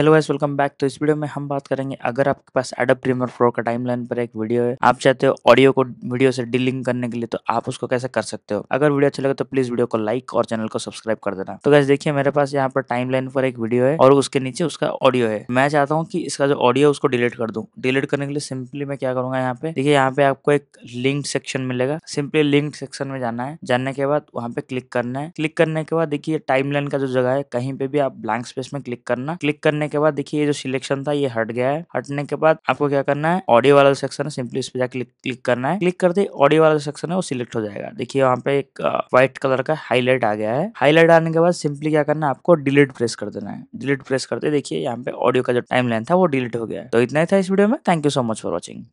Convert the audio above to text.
hello guys welcome back तो इस video में हम बात करेंगे अगर आपके पास एडप प्रीमियर प्रो का टाइमलाइन पर एक वीडियो है आप चाहते हो ऑडियो को वीडियो से डीलिंग करने के लिए तो आप उसको कैसे कर सकते हो अगर वीडियो अच्छा लगे तो प्लीज वीडियो को लाइक और चैनल को सब्सक्राइब कर देना तो गैस देखिए मेरे पास यहाँ पर लाइन पर एक वीडियो है और उसके नीचे उसका ऑडियो है मैं चाहता हूँ कि इसका जो ऑडियो उसको डिलीट कर दूँ डिलीट करने के लिए सिंपली मैं क्या करूंगा यहाँ पे देखिए यहाँ पे आपको एक लिंक सेक्शन मिलेगा सिंपली लिंक सेक्शन में जाना है जानने के बाद वहाँ पे क्लिक करना है क्लिक करने के बाद देखिए लाइन का जो जगह है कहीं पे भी आप ब्लैंक स्पेस में क्लिक करना क्लिक करने के बाद देखिए जो सिलेक्शन था ये हट गया है हटने के बाद आपको क्या करना है ऑडियो वाला सेक्शन है सिंपली इस पर जाकर क्लिक करना है क्लिक करते ऑडियो वाला सेक्शन है वो सिलेक्ट हो जाएगा देखिए वहाँ पे एक व्हाइट कलर का हाईलाइट आ गया है हाईलाइट आने के बाद सिंपली क्या करना है आपको डिलीट प्रेस कर देना है डिलीट प्रेस करते देखिए यहाँ पे ऑडियो का जो टाइम लाइन था वो डिलीट हो गया है तो इतना ही था इस वीडियो में thank you so much for watching